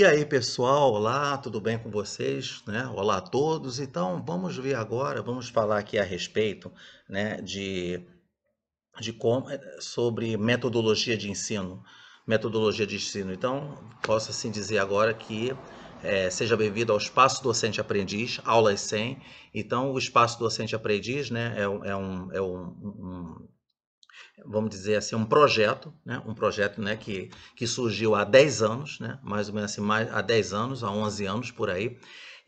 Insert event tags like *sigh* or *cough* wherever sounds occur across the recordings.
E aí, pessoal, olá, tudo bem com vocês? Né? Olá a todos. Então, vamos ver agora, vamos falar aqui a respeito né, de, de como, eh, sobre metodologia de ensino. Metodologia de ensino. Então, posso assim dizer agora que é, seja bem-vindo ao Espaço Docente Aprendiz, Aulas 100. Então, o Espaço Docente Aprendiz né, é, é um, é um, um vamos dizer assim, um projeto, né? um projeto né, que, que surgiu há 10 anos, né? mais ou menos assim, mais, há 10 anos, há 11 anos por aí,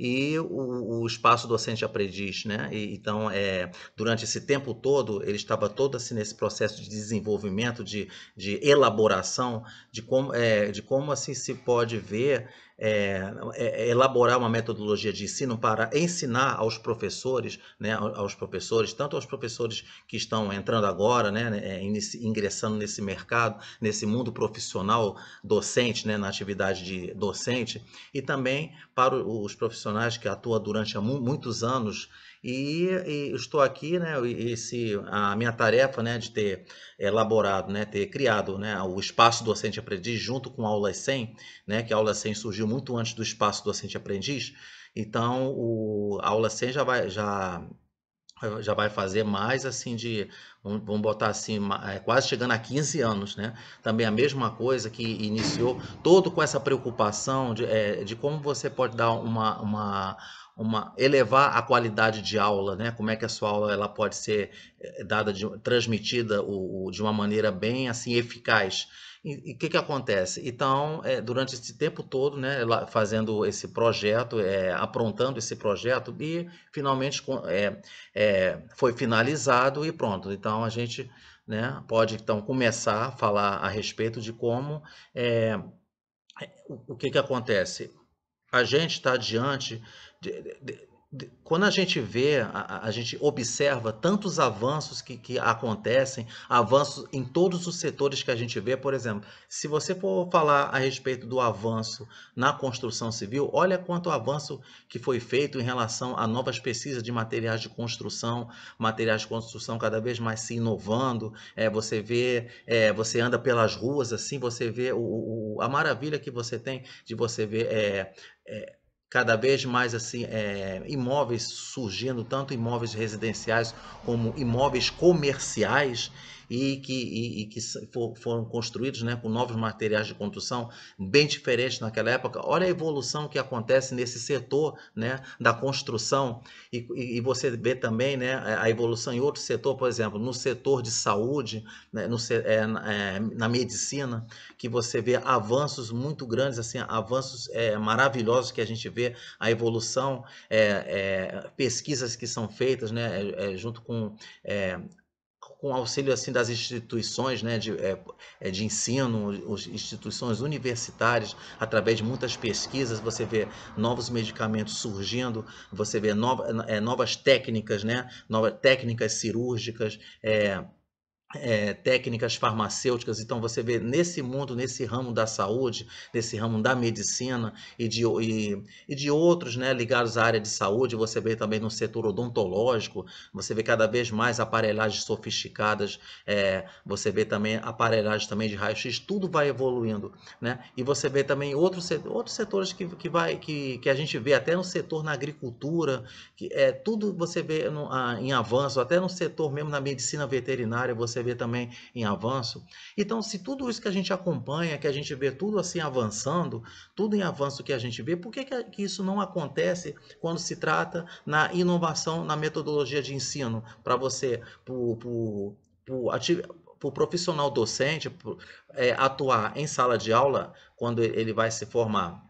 e o, o espaço docente-aprendiz. Né? E, então, é, durante esse tempo todo, ele estava todo assim, nesse processo de desenvolvimento, de, de elaboração, de como, é, de como assim se pode ver é, é, elaborar uma metodologia de ensino para ensinar aos professores, né, aos professores, tanto aos professores que estão entrando agora, né, é, ingressando nesse mercado, nesse mundo profissional docente, né, na atividade de docente, e também para os profissionais profissionais que atua durante muitos anos e, e, estou aqui, né, esse, a minha tarefa né, de ter elaborado, né, ter criado né, o Espaço Docente Aprendiz junto com a Aula 100, né, que a Aula 100 surgiu muito antes do Espaço Docente Aprendiz, então o, a Aula 100 já, vai, já já vai fazer mais assim de, vamos botar assim, é, quase chegando a 15 anos, né? Também a mesma coisa que iniciou todo com essa preocupação de, é, de como você pode dar uma, uma, uma elevar a qualidade de aula, né? Como é que a sua aula ela pode ser eh, dada de, transmitida o, o, de uma maneira bem assim eficaz? E o que, que acontece? Então, é, durante esse tempo todo, né, ela fazendo esse projeto, é, aprontando esse projeto, e finalmente é, foi finalizado e pronto. Então, a gente né, pode então começar a falar a respeito de como o, o que, que acontece. A gente está diante de, de, de, quando a gente vê, a, a, gente observa tantos avanços que, que acontecem, avanços em todos os setores que a gente vê, por exemplo, se você for falar a respeito do avanço na construção civil, olha quanto avanço que foi feito em relação a novas pesquisas de materiais de construção, materiais de construção cada vez mais se inovando, é, você vê, é, você anda pelas ruas assim, você vê o, o, a maravilha que você tem de você ver é, é, cada vez mais assim é, imóveis surgindo, tanto imóveis residenciais como imóveis comerciais, e que, e, e que for, foram construídos né, com novos materiais de construção bem diferentes naquela época. Olha a evolução que acontece nesse setor né, da construção e, e você vê também né, a evolução em outro setor, por exemplo, no setor de saúde, né, no, é, é, na medicina, que você vê avanços muito grandes, assim, avanços é, maravilhosos que a gente vê, a evolução, é, é, pesquisas que são feitas né, é, junto com com auxílio assim das instituições né, de, é, é, de ensino, os, instituições universitárias, através de muitas pesquisas, você vê novos medicamentos surgindo, você vê nova, é, novas técnicas, né, novas técnicas cirúrgicas, é, é, técnicas farmacêuticas. Então, você vê nesse mundo, nesse ramo da saúde, nesse ramo da medicina e de, e, e de outros né, ligados à área de saúde, você vê também no setor odontológico, você vê cada vez mais aparelhagens sofisticadas, é, você vê também aparelhagens também de raio-x, tudo vai evoluindo. Né? E você vê também outros, outros setores que, que, vai, que, que a gente vê até no setor na agricultura, que é tudo você vê no, a, em avanço, até no setor mesmo na medicina veterinária, você você também em avanço. Então, se tudo isso que a gente acompanha, que a gente vê tudo assim avançando, tudo em avanço que a gente vê, por que, que isso não acontece quando se trata na inovação, na metodologia de ensino, para você, para o profissional docente é, atuar em sala de aula, quando ele vai se formar?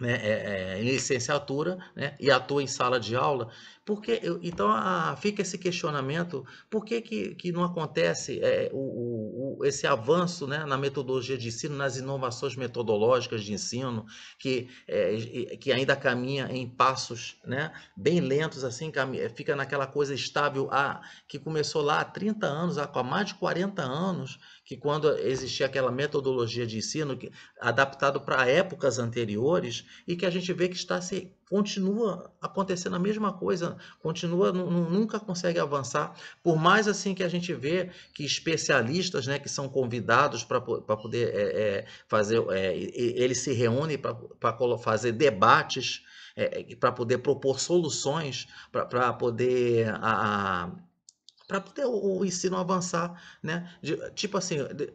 né, é, é, em licenciatura né, e atua em sala de aula, porque então a, fica esse questionamento, por que, que, que não acontece é, o, o, esse avanço né, na metodologia de ensino, nas inovações metodológicas de ensino, que, é, que ainda caminha em passos né, bem lentos, assim é, fica naquela coisa estável a, ah, que começou lá há 30 anos, há mais de 40 anos, que quando existia aquela metodologia de ensino que, adaptado para épocas anteriores e que a gente vê que está se continua acontecendo a mesma coisa, continua nunca consegue avançar, por mais assim que a gente vê que especialistas, né, que são convidados para poder é, é, fazer, é, eles se reúnem para fazer debates é, é, para poder propor soluções, para poder a, a, para poder o, o, ensino avançar, né? De, tipo assim, de,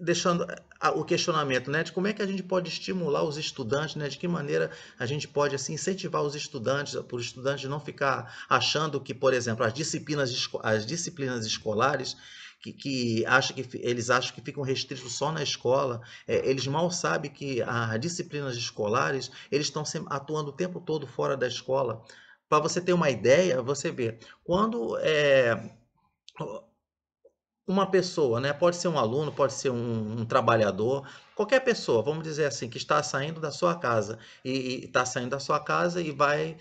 deixando eh, o questionamento, né, de como é que a gente pode estimular os estudantes, né, de que maneira a gente pode assim incentivar os estudantes, para os estudantes não ficar achando que, por exemplo, as disciplinas as disciplinas escolares que, que, acha que eles acham que ficam restritos só na escola, é, eles mal sabem que as disciplinas escolares eles estão atuando o tempo todo fora da escola. Para você ter uma ideia, você vê quando é, uma pessoa, né? Pode ser um aluno, pode ser um, um, trabalhador, qualquer pessoa, vamos dizer assim, que está saindo da sua casa e está saindo da sua casa e vai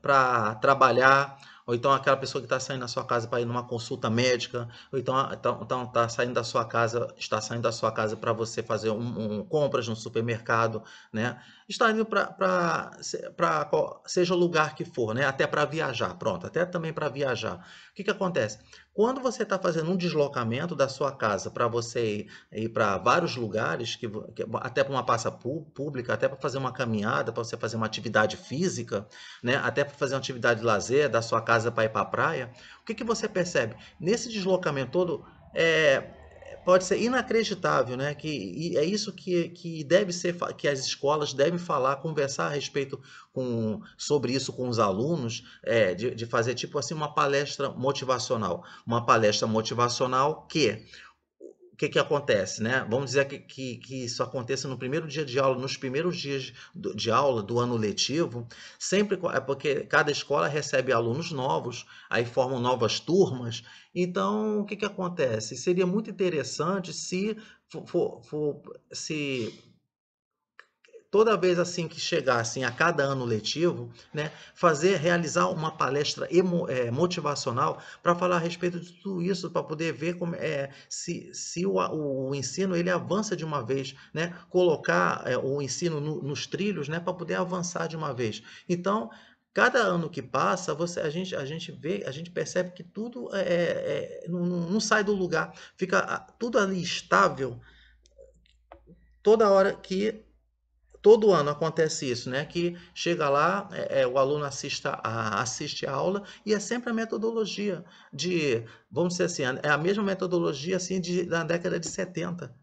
para trabalhar, ou então aquela pessoa que está saindo da sua casa para ir numa consulta médica, ou então então, então tá saindo da sua casa, está saindo da sua casa para você fazer um, um, compras no supermercado, né? Está indo para para seja o lugar que for, né? Até para viajar, pronto, até também para viajar. O que que acontece? Quando você está fazendo um deslocamento da sua casa para você ir, ir para vários lugares, que, que até para uma passa pública, até para fazer uma caminhada, para você fazer uma atividade física, né? até para fazer uma atividade de lazer da sua casa para ir para a praia, o que, que você percebe? Nesse deslocamento todo, é, pode ser inacreditável, né? Que é isso que, que deve ser que as escolas devem falar, conversar a respeito com, sobre isso com os alunos, é, de, de fazer tipo assim uma palestra motivacional, uma palestra motivacional que que, que acontece, né? Vamos dizer que, que, que, isso aconteça no primeiro dia de aula, nos primeiros dias de aula do ano letivo, sempre é porque cada escola recebe alunos novos, aí formam novas turmas. Então, o que, que acontece? Seria muito interessante se for, for se toda vez assim que chegassem a cada ano letivo, né, fazer, realizar uma palestra emo, é, motivacional para falar a respeito de tudo isso, para poder ver como, é, se, se o, o, ensino ele avança de uma vez, né, colocar é, o ensino no, nos trilhos, né, para poder avançar de uma vez. Então, cada ano que passa, você, a, gente, a gente vê, a gente percebe que tudo é, é, é não, não, sai do lugar, fica tudo ali estável toda hora que todo ano acontece isso, né? Que chega lá, é, é, o aluno assista a, assiste a aula e é sempre a metodologia de, vamos dizer assim, é a mesma metodologia assim de, da década de 70.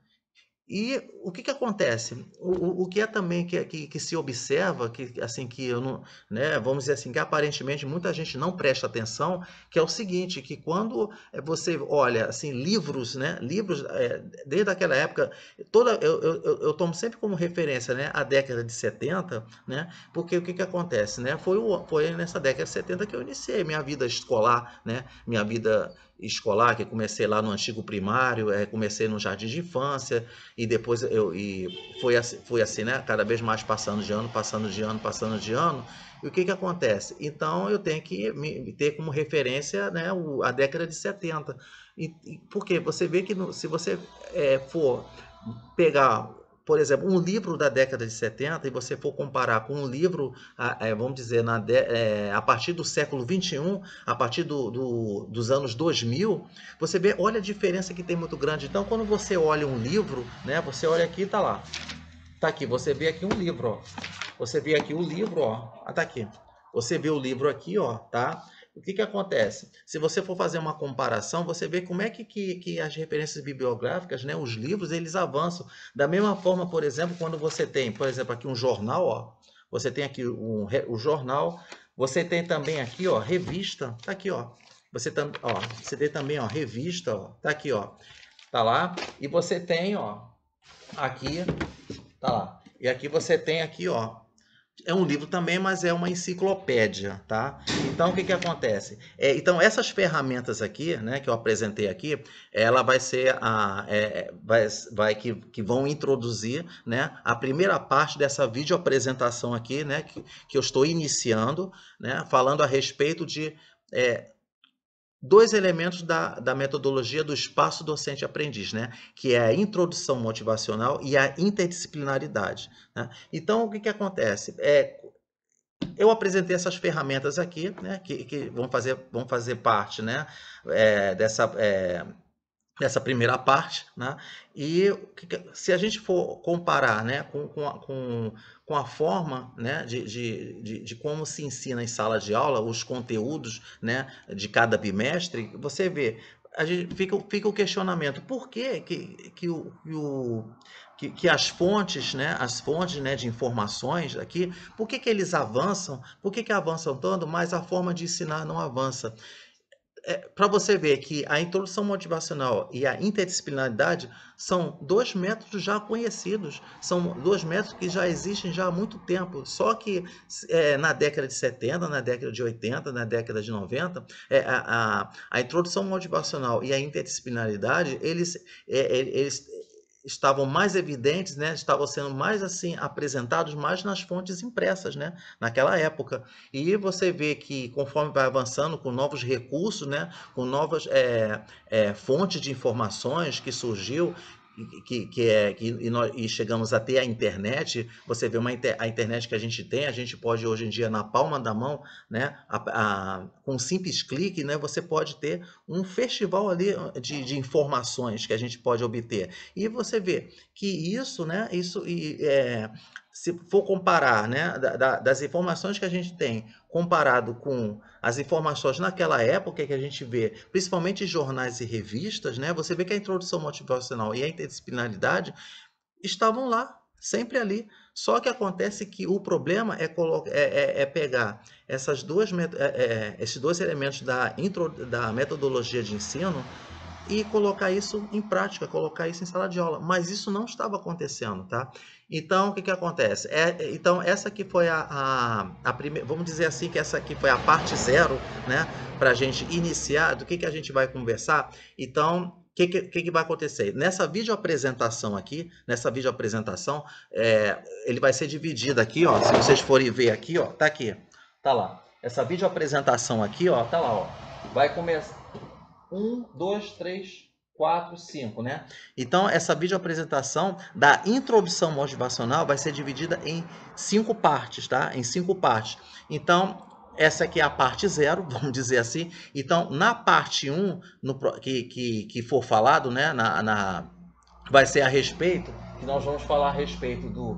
E o que, que acontece? O, o que é também que, que, que, se observa, que assim que eu não, né, vamos dizer assim, que aparentemente muita gente não presta atenção, que é o seguinte, que quando eh, você olha assim livros, né, livros é, desde aquela época, toda eu, eu, eu, tomo sempre como referência, né, a década de 70, né, porque o que, que acontece, né, foi o, foi nessa década de 70 que eu iniciei minha vida escolar, né, minha vida escolar, que comecei lá no antigo primário, é, comecei no jardim de infância, e depois eu e foi, assim, foi assim, né? Cada vez mais passando de ano, passando de ano, passando de ano. E o que, que acontece? Então eu tenho que me, ter como referência né, o, a década de 70. E, e, porque você vê que no, se você é, for pegar por exemplo, um livro da década de 70 e você for comparar com um livro, é, vamos dizer, na de, é, a partir do século 21, a partir do, do, dos anos 2000, você vê, olha a diferença que tem muito grande. Então, quando você olha um livro, né, você olha aqui e tá lá. Tá aqui, você vê aqui um livro, ó. Você vê aqui o livro, ó. está ah, tá aqui. Você vê o livro aqui, ó, tá? o que, que acontece? Se você for fazer uma comparação, você vê como é que, que, que, as referências bibliográficas, né, os livros, eles avançam. Da mesma forma, por exemplo, quando você tem, por exemplo, aqui um jornal, ó, você tem aqui um, o jornal, você tem também aqui, ó, revista, tá aqui, ó. Você, tam, ó, você tem também, ó, revista, ó, tá aqui, ó. Tá lá. E você tem, ó, aqui, tá lá. E aqui você tem aqui, ó, é um livro também, mas é uma enciclopédia, tá? Então, o que, que acontece? É, então, essas ferramentas aqui, né, que eu apresentei aqui, ela vai ser a... É, é vai, vai que, que vão introduzir, né, a primeira parte dessa apresentação aqui, né, que, que eu estou iniciando, né, falando a respeito de... É, dois elementos da, da metodologia do espaço docente-aprendiz, né? que é a introdução motivacional e a interdisciplinaridade. Né? Então, o que, que acontece? É, eu apresentei essas ferramentas aqui, né? que, que vão, fazer, vão fazer parte né? É, dessa... É, essa primeira parte, né? E se a gente for comparar, né, com, com, a, com, com a forma, né, de, de, de, de, como se ensina em sala de aula os conteúdos, né, de cada bimestre, você vê, a gente fica, fica o questionamento, por que que, que o, que o que, que, as fontes, né, as fontes né, de informações aqui, por que, que eles avançam, por que, que avançam tanto, mas a forma de ensinar não avança é, para você ver que a introdução motivacional e a interdisciplinaridade são dois métodos já conhecidos, são dois métodos que já existem já há muito tempo, só que é, na década de 70, na década de 80, na década de 90, é, a, a, a, introdução motivacional e a interdisciplinaridade, eles, é, é, eles estavam mais evidentes, né? estavam sendo mais assim apresentados mais nas fontes impressas, né? naquela época. E você vê que conforme vai avançando com novos recursos, né? com novas é, é, fontes de informações que surgiu, que, que, é, que e, nós, e chegamos até a internet, você vê uma inter, a internet que a gente tem, a gente pode hoje em dia na palma da mão, né, a, a, com um simples clique, né, você pode ter um festival ali de, de, informações que a gente pode obter. E você vê que isso, né, isso e, é, se for comparar, né, da, da, das informações que a gente tem comparado com as informações naquela época que a gente vê, principalmente jornais e revistas, né? Você vê que a introdução motivacional e a interdisciplinaridade estavam lá, sempre ali. Só que acontece que o problema é, é, é, é pegar essas duas, é, é, esses dois elementos da, intro, da metodologia de ensino e colocar isso em prática, colocar isso em sala de aula. Mas isso não estava acontecendo, tá? Então, o que, que acontece? É, é então, essa que foi a, a, a primeira, vamos dizer assim, que essa aqui foi a parte zero, né? Para a gente iniciar, do que, que a gente vai conversar. Então, o que, que, que, vai acontecer? Nessa vídeo apresentação aqui, nessa vídeo é, ele vai ser dividido aqui, ó. Se vocês forem ver aqui, ó, tá aqui, tá lá. Essa vídeo apresentação aqui, ó, tá lá, ó. Vai começar. 1, 2, 3, 4, 5, né? Então, essa videoapresentação da introdução motivacional vai ser dividida em cinco partes, tá? Em cinco partes. Então, essa aqui é a parte zero, *laughs* vamos dizer assim. Então, na parte 1, um, no, que, que, que for falado, né? Na, na, vai ser a respeito, que nós vamos falar a respeito do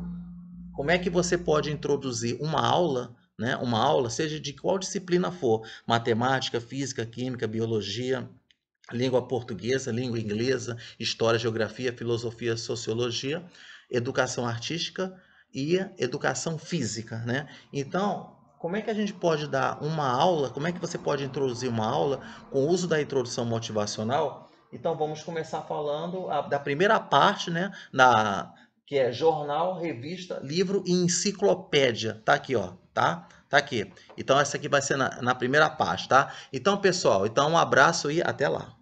como é que você pode introduzir uma aula né, uma aula, seja de qual disciplina for, matemática, física, química, biologia, língua portuguesa, língua inglesa, história, geografia, filosofia, sociologia, educação artística e educação física, né? Então, como é que a gente pode dar uma aula? Como é que você pode introduzir uma aula com o uso da introdução motivacional? Então, vamos começar falando a, ah, da primeira parte, né? Na que é jornal, revista, livro e enciclopédia. Tá aqui, ó, tá? Tá aqui. Então, essa aqui vai ser na, na primeira parte, tá? Então, pessoal, então um abraço e até lá.